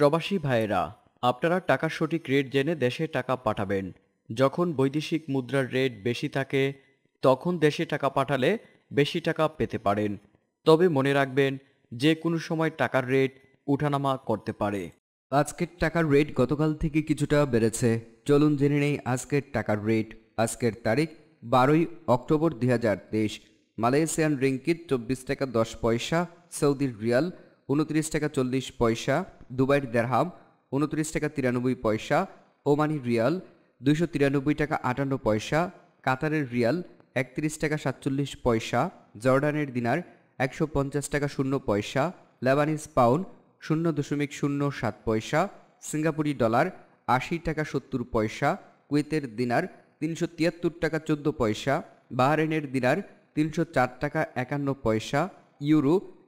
প্রবাসী ভাইয়েরা আপনারা টাকার সঠিক রেট জেনে দেশে টাকা পাঠাবেন যখন বৈদেশিক মুদ্রার রেট বেশি থাকে তখন দেশে টাকা পাঠালে বেশি টাকা পেতে পারেন তবে মনে রাখবেন যে কোনো সময় টাকার রেট উঠানামা করতে পারে আজকের টাকার রেট গতকাল থেকে কিছুটা বেড়েছে চলুন জেনে নেই আজকের টাকার রেট আজকের তারিখ বারোই অক্টোবর দুই মালয়েশিয়ান রিঙ্কিত চব্বিশ টাকা দশ পয়সা সৌদির রিয়াল উনত্রিশ টাকা চল্লিশ পয়সা দুবাইয়ের দেড়হাম উনত্রিশ টাকা তিরানব্বই পয়সা ওমানি রিয়াল দুইশো তিরানব্বই টাকা আটান্ন পয়সা কাতারের রিয়াল একত্রিশ টাকা সাতচল্লিশ পয়সা জর্ডানের দিনার একশো পঞ্চাশ টাকা শূন্য পয়সা লেবানিস পাউন্ড শূন্য দশমিক শূন্য সাত পয়সা সিঙ্গাপুরি ডলার আশি টাকা সত্তর পয়সা কুয়েতের দিনার তিনশো তিয়াত্তর টাকা চোদ্দ পয়সা বাহারেনের দিনার তিনশো চার টাকা একান্ন পয়সা ইউরো